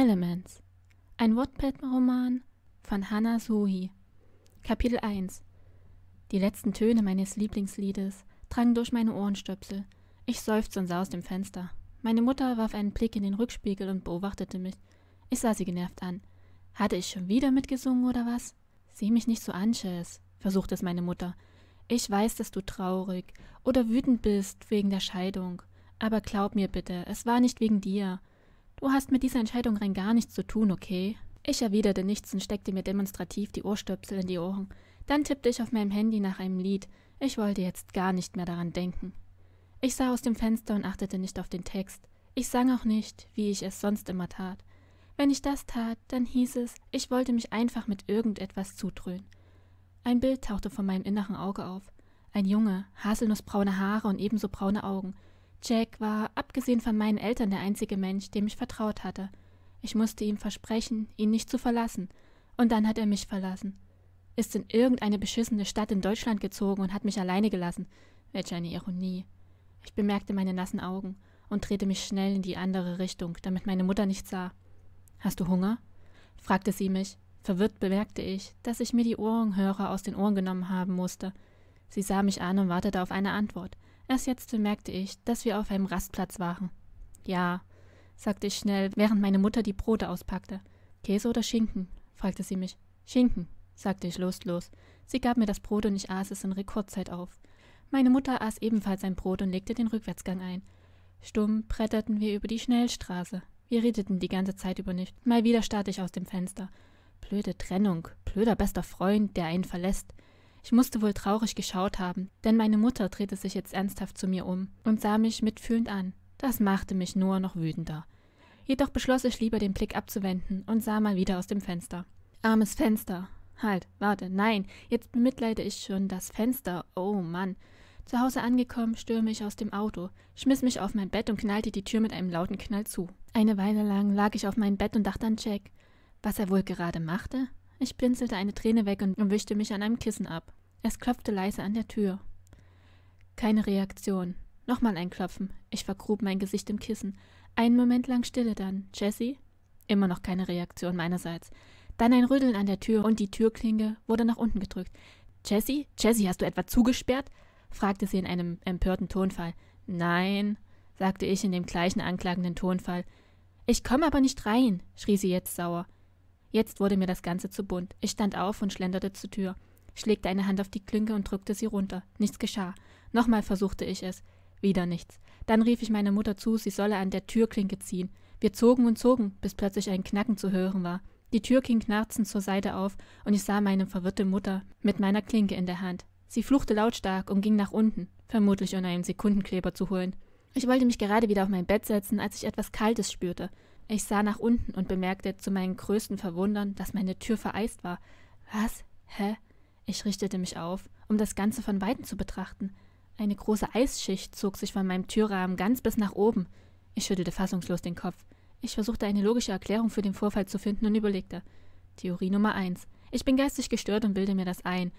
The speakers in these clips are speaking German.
Elements. Ein Wattpad-Roman von Hannah Sohi. Kapitel 1. Die letzten Töne meines Lieblingsliedes drangen durch meine Ohrenstöpsel. Ich seufzte und sah aus dem Fenster. Meine Mutter warf einen Blick in den Rückspiegel und beobachtete mich. Ich sah sie genervt an. Hatte ich schon wieder mitgesungen oder was? Sieh mich nicht so an, Chess, versuchte es meine Mutter. Ich weiß, dass du traurig oder wütend bist wegen der Scheidung. Aber glaub mir bitte, es war nicht wegen dir. Du hast mit dieser Entscheidung rein gar nichts zu tun, okay? Ich erwiderte nichts und steckte mir demonstrativ die Ohrstöpsel in die Ohren. Dann tippte ich auf meinem Handy nach einem Lied. Ich wollte jetzt gar nicht mehr daran denken. Ich sah aus dem Fenster und achtete nicht auf den Text. Ich sang auch nicht, wie ich es sonst immer tat. Wenn ich das tat, dann hieß es, ich wollte mich einfach mit irgendetwas zudröhnen. Ein Bild tauchte vor meinem inneren Auge auf. Ein Junge, haselnussbraune Haare und ebenso braune Augen – Jack war, abgesehen von meinen Eltern, der einzige Mensch, dem ich vertraut hatte. Ich musste ihm versprechen, ihn nicht zu verlassen. Und dann hat er mich verlassen. Ist in irgendeine beschissene Stadt in Deutschland gezogen und hat mich alleine gelassen. Welch eine Ironie. Ich bemerkte meine nassen Augen und drehte mich schnell in die andere Richtung, damit meine Mutter nicht sah. Hast du Hunger? fragte sie mich. Verwirrt bemerkte ich, dass ich mir die Ohrenhörer aus den Ohren genommen haben musste. Sie sah mich an und wartete auf eine Antwort. Erst jetzt bemerkte ich, dass wir auf einem Rastplatz waren. Ja, sagte ich schnell, während meine Mutter die Brote auspackte. Käse oder Schinken? fragte sie mich. Schinken, sagte ich lustlos. Sie gab mir das Brot und ich aß es in Rekordzeit auf. Meine Mutter aß ebenfalls ein Brot und legte den Rückwärtsgang ein. Stumm bretterten wir über die Schnellstraße. Wir redeten die ganze Zeit über nichts. Mal wieder starrte ich aus dem Fenster. Blöde Trennung, blöder bester Freund, der einen verlässt. Ich musste wohl traurig geschaut haben, denn meine Mutter drehte sich jetzt ernsthaft zu mir um und sah mich mitfühlend an. Das machte mich nur noch wütender. Jedoch beschloss ich lieber, den Blick abzuwenden und sah mal wieder aus dem Fenster. Armes Fenster. Halt, warte, nein, jetzt bemitleide ich schon das Fenster. Oh Mann. Zu Hause angekommen, stürme ich aus dem Auto, schmiss mich auf mein Bett und knallte die Tür mit einem lauten Knall zu. Eine Weile lang lag ich auf meinem Bett und dachte an Jack. Was er wohl gerade machte? Ich blinzelte eine Träne weg und wischte mich an einem Kissen ab. Es klopfte leise an der Tür. Keine Reaktion. Nochmal ein Klopfen. Ich vergrub mein Gesicht im Kissen. Einen Moment lang Stille dann. Jessie? Immer noch keine Reaktion meinerseits. Dann ein Rüdeln an der Tür und die Türklinge wurde nach unten gedrückt. Jessie? Jessie, hast du etwa zugesperrt? fragte sie in einem empörten Tonfall. Nein, sagte ich in dem gleichen anklagenden Tonfall. Ich komme aber nicht rein, schrie sie jetzt sauer. Jetzt wurde mir das Ganze zu bunt. Ich stand auf und schlenderte zur Tür, schlägte eine Hand auf die Klinke und drückte sie runter. Nichts geschah. Nochmal versuchte ich es. Wieder nichts. Dann rief ich meiner Mutter zu, sie solle an der Türklinke ziehen. Wir zogen und zogen, bis plötzlich ein Knacken zu hören war. Die Tür ging knarzend zur Seite auf und ich sah meine verwirrte Mutter mit meiner Klinke in der Hand. Sie fluchte lautstark und ging nach unten, vermutlich um einen Sekundenkleber zu holen. Ich wollte mich gerade wieder auf mein Bett setzen, als ich etwas Kaltes spürte. Ich sah nach unten und bemerkte zu meinem größten Verwundern, dass meine Tür vereist war. Was? Hä? Ich richtete mich auf, um das Ganze von Weitem zu betrachten. Eine große Eisschicht zog sich von meinem Türrahmen ganz bis nach oben. Ich schüttelte fassungslos den Kopf. Ich versuchte eine logische Erklärung für den Vorfall zu finden und überlegte. Theorie Nummer eins: Ich bin geistig gestört und bilde mir das ein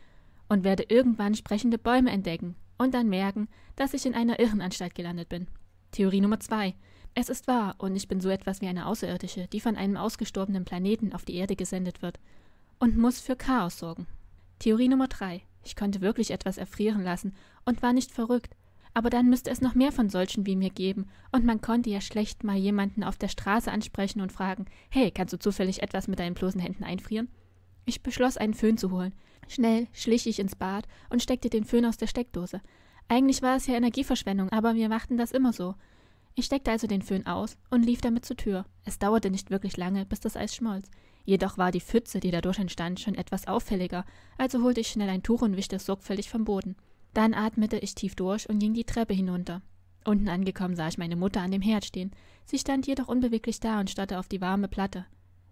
und werde irgendwann sprechende Bäume entdecken und dann merken, dass ich in einer Irrenanstalt gelandet bin. Theorie Nummer zwei: es ist wahr, und ich bin so etwas wie eine Außerirdische, die von einem ausgestorbenen Planeten auf die Erde gesendet wird und muss für Chaos sorgen. Theorie Nummer 3. Ich konnte wirklich etwas erfrieren lassen und war nicht verrückt. Aber dann müsste es noch mehr von solchen wie mir geben, und man konnte ja schlecht mal jemanden auf der Straße ansprechen und fragen, hey, kannst du zufällig etwas mit deinen bloßen Händen einfrieren? Ich beschloss, einen Föhn zu holen. Schnell schlich ich ins Bad und steckte den Föhn aus der Steckdose. Eigentlich war es ja Energieverschwendung, aber wir machten das immer so. Ich steckte also den Föhn aus und lief damit zur Tür. Es dauerte nicht wirklich lange, bis das Eis schmolz. Jedoch war die Pfütze, die dadurch entstand, schon etwas auffälliger, also holte ich schnell ein Tuch und wischte es sorgfältig vom Boden. Dann atmete ich tief durch und ging die Treppe hinunter. Unten angekommen sah ich meine Mutter an dem Herd stehen. Sie stand jedoch unbeweglich da und starrte auf die warme Platte.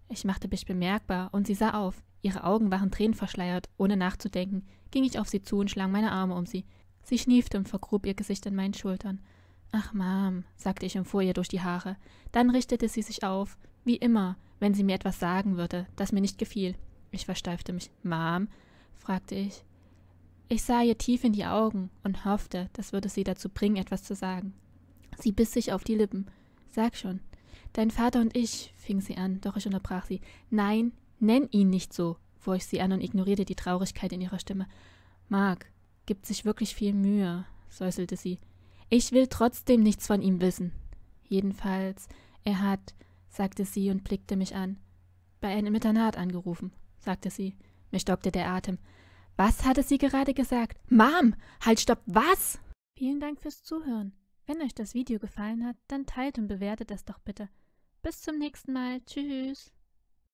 Ich machte mich bemerkbar und sie sah auf. Ihre Augen waren tränenverschleiert. Ohne nachzudenken, ging ich auf sie zu und schlang meine Arme um sie. Sie schniefte und vergrub ihr Gesicht an meinen Schultern. Ach, Mom, sagte ich und fuhr ihr durch die Haare. Dann richtete sie sich auf, wie immer, wenn sie mir etwas sagen würde, das mir nicht gefiel. Ich versteifte mich. Mom? fragte ich. Ich sah ihr tief in die Augen und hoffte, das würde sie dazu bringen, etwas zu sagen. Sie biss sich auf die Lippen. Sag schon. Dein Vater und ich, fing sie an, doch ich unterbrach sie. Nein, nenn ihn nicht so, fuhr ich sie an und ignorierte die Traurigkeit in ihrer Stimme. Mark gibt sich wirklich viel Mühe, säuselte sie. Ich will trotzdem nichts von ihm wissen. Jedenfalls, er hat, sagte sie und blickte mich an. Bei einem Internat angerufen, sagte sie. Mir stockte der Atem. Was hatte sie gerade gesagt? Mom! Halt, stopp, was? Vielen Dank fürs Zuhören. Wenn euch das Video gefallen hat, dann teilt und bewertet es doch bitte. Bis zum nächsten Mal. Tschüss.